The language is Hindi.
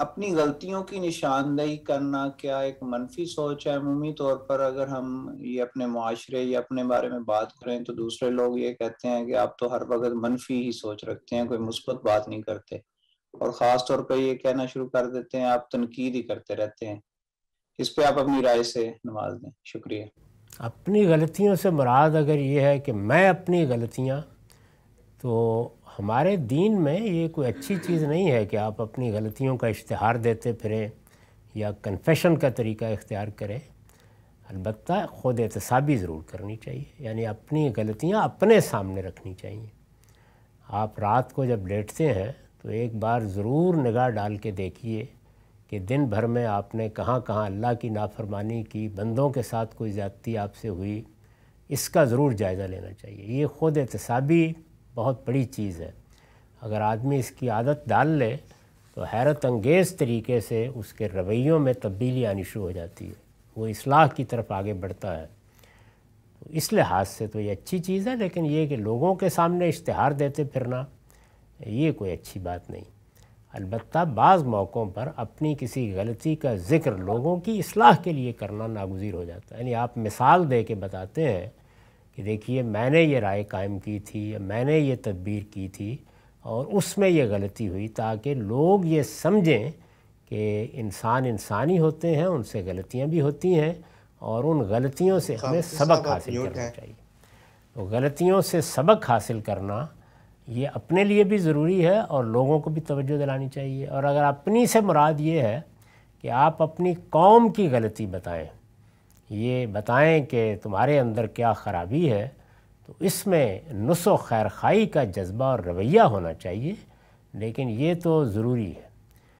अपनी गलतियों की निशानदेही करना क्या एक मनफी सोच है अमूमी तौर पर अगर हम ये अपने माशरे या अपने बारे में बात करें तो दूसरे लोग ये कहते हैं कि आप तो हर वक्त मनफी ही सोच रखते हैं कोई मुस्बत बात नहीं करते और ख़ास तौर पर ये कहना शुरू कर देते हैं आप तनकीद ही करते रहते हैं इस पर आप अपनी राय से नवाज दें शुक्रिया अपनी गलतियों से मुराद अगर ये है कि मैं अपनी गलतियाँ तो हमारे दीन में ये कोई अच्छी चीज़ नहीं है कि आप अपनी गलतियों का इश्तहार देते फिरें या कन्फेशन का तरीका इख्तियार करें अलबत् ख़ुद एहतसाबी ज़रूर करनी चाहिए यानी अपनी गलतियाँ अपने सामने रखनी चाहिए आप रात को जब लेटते हैं तो एक बार ज़रूर निगाह डाल के देखिए कि दिन भर में आपने कहाँ कहाँ अल्लाह की नाफरमानी की बंदों के साथ कोई ज़्यादती आपसे हुई इसका ज़रूर जायज़ा लेना चाहिए ये ख़ुद एहतसाबी बहुत बड़ी चीज़ है अगर आदमी इसकी आदत डाल ले तो हैरत अंगेज़ तरीके से उसके रवैयों में तब्दीली आनी शुरू हो जाती है वो इसलाह की तरफ आगे बढ़ता है तो इस लिहाज से तो ये अच्छी चीज़ है लेकिन ये कि लोगों के सामने इश्तहार देते फिरना ये कोई अच्छी बात नहीं अलबत् बाज़ मौक़ों पर अपनी किसी गलती का ज़िक्र लोगों की असलाह के लिए करना नागजीर हो जाता है यानी आप मिसाल दे के बताते हैं कि देखिए मैंने ये राय कायम की थी या मैंने ये तदबीर की थी और उसमें ये गलती हुई ताकि लोग ये समझें कि इंसान इंसानी होते हैं उनसे गलतियाँ भी होती हैं और उन गलतियों से हमें सबक हासिल करना चाहिए तो गलतियों से सबक हासिल करना ये अपने लिए भी ज़रूरी है और लोगों को भी तवज्जो दिलानी चाहिए और अगर अपनी से मुराद ये है कि आप अपनी कौम की गलती बताएं ये बताएं कि तुम्हारे अंदर क्या ख़राबी है तो इसमें नुस्ख खैर खाई का जज्बा और रवैया होना चाहिए लेकिन ये तो ज़रूरी है